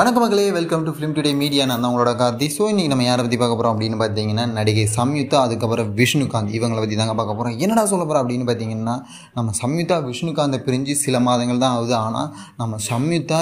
வணக்க மகளே welcome to film today media நான் தான் உங்களோட கார்த்தி ஸோ இன்றைக்கி நம்ம யாரை பற்றி பார்க்க போகிறோம் அப்படின்னு பார்த்தீங்கன்னா நடிகை சம்யுத்தா அதுக்கப்புறம் விஷ்ணுகாந்த் இவங்களை பற்றி தாங்க பார்க்க போகிறோம் என்னடா சொல்ல போகிறோம் அப்படின்னு பார்த்தீங்கன்னா நம்ம சம்யுதா விஷ்ணுகாந்தை பிரிஞ்சு சில மாதங்கள் தான் ஆகுது ஆனால் நம்ம சம்யுதா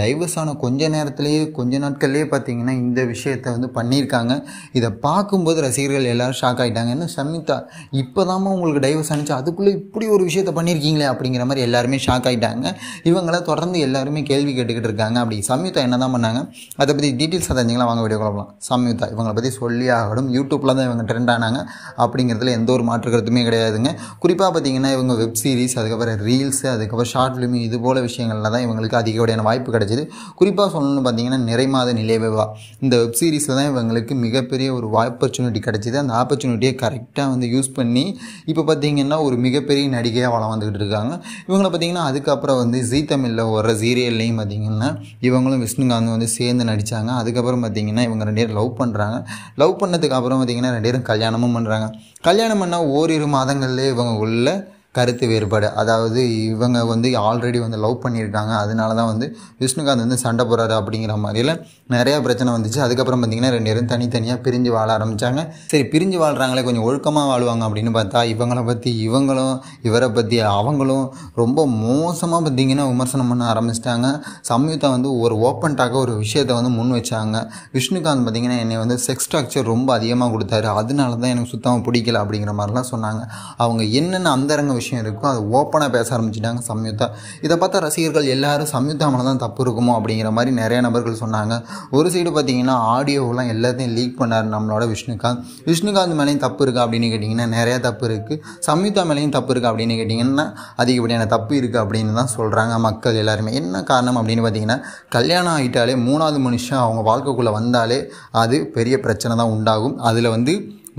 டைவர்ஸ் ஆன கொஞ்ச நேரத்துலேயே கொஞ்ச நாட்கள்லேயே பார்த்தீங்கன்னா இந்த விஷயத்தை வந்து பண்ணியிருக்காங்க இதை பார்க்கும்போது ரசிகர்கள் எல்லோரும் ஷாக் ஆகிட்டாங்க என்ன சம்யுக்தா இப்போ தான் உங்களுக்கு டைவர்ஸ் ஆனிச்சு அதுக்குள்ளே இப்படி ஒரு விஷயத்தை பண்ணியிருக்கீங்களே அப்படிங்கிற மாதிரி எல்லாருமே ஷாக் ஆகிட்டாங்க இவங்களை தொடர்ந்து எல்லாருமே கேள்வி கேட்டுக்கிட்டு இருக்காங்க அப்படி சம்யுத்தா என்ன என்ன தான் பண்ணாங்க அதை பற்றி டீட்டெயில்ஸாக தெரிஞ்சிங்களா வாங்க வீடியோ கொள்ளலாம் சம்யுக்தா இவங்களை பற்றி சொல்லி ஆகணும் யூடியூப்பில் தான் இவங்க ட்ரெண்ட் ஆனாங்க அப்படிங்கிறதுல எந்த ஒரு மாற்று கருத்துமே கிடையாதுங்க குறிப்பாக பார்த்தீங்கன்னா இவங்க வெப் சீரிஸ் அதுக்கப்புறம் ரீல்ஸு அதுக்கப்புறம் ஷார்ட் ஃபிலிம் இது போல் விஷயங்களில் தான் இவங்களுக்கு அதிகப்படியான வாய்ப்பு கிடைச்சிது குறிப்பாக சொல்லணும்னு பார்த்தீங்கன்னா நிறைமாத நிலைவேவா இந்த வெப் சீரிஸில் தான் இவங்களுக்கு மிகப்பெரிய ஒரு ஆப்பர்ச்சுனிட்டி கிடைச்சிது அந்த ஆப்பர்ச்சுனிட்டியை கரெக்டாக வந்து யூஸ் பண்ணி இப்போ பார்த்தீங்கன்னா ஒரு மிகப்பெரிய நடிகையாக வளம் வந்துக்கிட்டு இருக்காங்க இவங்களை பார்த்தீங்கன்னா அதுக்கப்புறம் வந்து ஜீ தமிழில் வர சீரியல்லையும் பார்த்தீங்கன்னா இவங்களும் விஸ் விஷ்ணுகாந்தும் வந்து சேர்ந்து நடித்தாங்க அதுக்கப்புறம் பார்த்திங்கன்னா இவங்க ரெண்டு பேரும் லவ் பண்ணுறாங்க லவ் பண்ணதுக்கப்புறம் பார்த்திங்கன்னா ரெண்டு பேரும் கல்யாணமும் பண்ணுறாங்க கல்யாணம் பண்ணால் ஓரிரு மாதங்கள்லேயே இவங்க உள்ள கருத்து வேறுபாடு அதாவது இவங்க வந்து ஆல்ரெடி வந்து லவ் பண்ணியிருக்காங்க அதனால தான் வந்து விஷ்ணுகாந்த் வந்து சண்டை போகிறாரு அப்படிங்கிற மாதிரியில் நிறையா பிரச்சனை வந்துச்சு அதுக்கப்புறம் பார்த்திங்கன்னா ரெண்டு பேரும் தனித்தனியாக பிரிஞ்சு வாழ ஆரம்பித்தாங்க சரி பிரிஞ்சு வாழ்கிறாங்களே கொஞ்சம் ஒழுக்கமாக வாழ்வாங்க அப்படின்னு பார்த்தா இவங்களை பற்றி இவங்களும் இவரை பற்றி அவங்களும் ரொம்ப மோசமாக பார்த்திங்கன்னா விமர்சனம் பண்ண ஆரம்பிச்சிட்டாங்க சம்யுக்தா வந்து ஒரு ஓப்பன் டாக ஒரு விஷயத்தை வந்து முன் வச்சாங்க விஷ்ணுகாந்த் பார்த்திங்கன்னா என்னை வந்து செக்ஸ் ஸ்ட்ரக்சர் ரொம்ப அதிகமாக கொடுத்தாரு அதனால தான் எனக்கு சுத்தமாக பிடிக்கல அப்படிங்கிற மாதிரிலாம் சொன்னாங்க அவங்க என்னென்ன அந்தரங்க விஷயம் இருக்கோ அதை ஓப்பனாக பேச ஆரம்பிச்சிட்டாங்க சம்யுக்தா இதை பார்த்தா ரசிகர்கள் எல்லாரும் சம்யுத்தா மேலே தான் தப்பு இருக்குமோ அப்படிங்கிற மாதிரி நிறைய நபர்கள் சொன்னாங்க ஒரு சைடு பார்த்தீங்கன்னா ஆடியோவெலாம் எல்லாத்தையும் லீக் பண்ணார் நம்மளோட விஷ்ணுகாந்த் விஷ்ணுகாந்த் மேலேயும் தப்பு இருக்குது அப்படின்னு கேட்டிங்கன்னா நிறையா தப்பு இருக்குது சம்யுத்தா மேலேயும் தப்பு இருக்குது அப்படின்னு கேட்டிங்கன்னா அதிகப்படியான தப்பு இருக்குது அப்படின்னு தான் சொல்கிறாங்க மக்கள் எல்லாருமே என்ன காரணம் அப்படின்னு பார்த்தீங்கன்னா கல்யாணம் ஆகிட்டாலே மூணாவது மனுஷன் அவங்க வாழ்க்கைக்குள்ளே வந்தாலே அது பெரிய பிரச்சனை தான் உண்டாகும் அதில் வந்து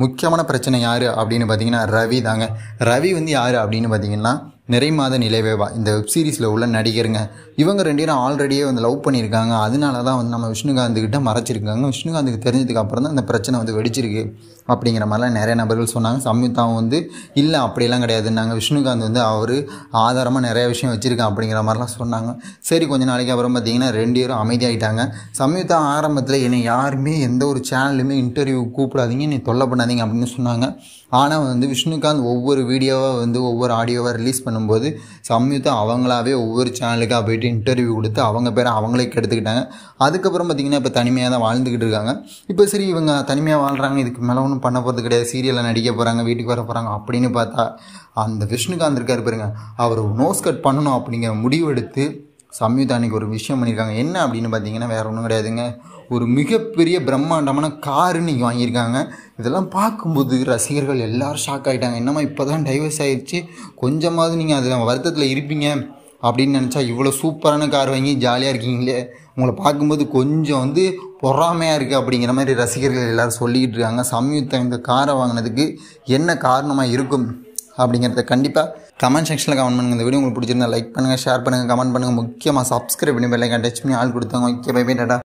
முக்கியமான பிரச்சனை யார் அப்படின்னு பார்த்தீங்கன்னா ரவி தாங்க ரவி வந்து யார் அப்படின்னு பார்த்தீங்கன்னா நிறைமாத நிலைவேவா இந்த வெப் சீரிஸில் உள்ள நடிகருங்க இவங்க ரெண்டு பேரும் ஆல்ரெடியே வந்து லவ் பண்ணியிருக்காங்க அதனால தான் வந்து நம்ம விஷ்ணுகாந்துக்கிட்ட மறைச்சிருக்காங்க விஷ்ணுகாந்துக்கு தெரிஞ்சதுக்கு அப்புறம் தான் இந்த பிரச்சனை வந்து வெடிச்சிருக்கு அப்படிங்கிற மாதிரிலாம் நிறைய நபர்கள் சொன்னாங்க சம்யுதாவும் வந்து இல்லை அப்படிலாம் கிடையாது நாங்கள் விஷ்ணுகாந்த் வந்து அவர் ஆதாரமாக நிறைய விஷயம் வச்சுருக்கேன் அப்படிங்கிற மாதிரிலாம் சொன்னாங்க சரி கொஞ்ச நாளைக்கு அப்புறம் பார்த்தீங்கன்னா ரெண்டு பேரும் அமைதியாகிட்டாங்க சம்யுத்தா ஆரம்பத்தில் என்னை யாருமே எந்த ஒரு சேனலுமே இன்டர்வியூ கூப்பிடாதீங்க என்னை தொல்லை பண்ணாதீங்க அப்படின்னு சொன்னாங்க ஆனால் வந்து விஷ்ணுகாந்த் ஒவ்வொரு வீடியோவாக வந்து ஒவ்வொரு ஆடியோவாக ரிலீஸ் பண்ணும்போது சம்யுத்தம் அவங்களாவே ஒவ்வொரு சேனலுக்காக போயிட்டு இன்டர்வியூ கொடுத்து அவங்க பேரை அவங்களே கெடுத்துக்கிட்டாங்க அதுக்கப்புறம் பார்த்திங்கன்னா இப்போ தனிமையாக தான் வாழ்ந்துக்கிட்டு இருக்காங்க இப்போ சரி இவங்க தனிமையாக வாழ்கிறாங்க இதுக்கு மேலே ஒன்றும் பண்ண போகிறது கிடையாது சீரியலில் நடிக்க போகிறாங்க வீட்டுக்கு வர போகிறாங்க அப்படின்னு பார்த்தா அந்த விஷ்ணுகாந்த் இருக்கார் பாருங்க அவர் நோஸ் கட் பண்ணணும் அப்படிங்கிற முடிவெடுத்து எடுத்து ஒரு விஷயம் பண்ணியிருக்காங்க என்ன அப்படின்னு பார்த்தீங்கன்னா வேறு ஒன்றும் கிடையாதுங்க ஒரு மிகப்பெரிய பிரம்மாண்டமான கார் இன்றைக்கி வாங்கியிருக்காங்க இதெல்லாம் பார்க்கும்போது ரசிகர்கள் எல்லோரும் ஷாக் ஆகிட்டாங்க என்னம்மா இப்போ தான் டைவர்ஸ் ஆகிடுச்சு கொஞ்சமாவது நீங்கள் அதில் வருத்தத்தில் இருப்பீங்க அப்படின்னு நினச்சா இவ்வளோ சூப்பரான கார் வாங்கி ஜாலியாக இருக்கீங்களே உங்களை பார்க்கும்போது கொஞ்சம் வந்து பொறாமையாக இருக்குது அப்படிங்கிற மாதிரி ரசிகர்கள் எல்லோரும் சொல்லிக்கிட்டு இருக்காங்க சம்யுக்தா இந்த காரை வாங்கினதுக்கு என்ன காரணமாக இருக்கும் அப்படிங்கிறத கண்டிப்பாக கமெண்ட் செக்ஷனில் கமெண்ட் பண்ணுங்கள் இந்த வீடியோ உங்களுக்கு பிடிச்சிருந்தா லைக் பண்ணுங்கள் ஷேர் பண்ணுங்கள் கமெண்ட் பண்ணுங்கள் முக்கியமாக சப்ஸ்கிரைப் பண்ணி பெல்லைக்கான் டச் பண்ணி ஆள் கொடுத்தாங்க ஓகே பை பை டாடா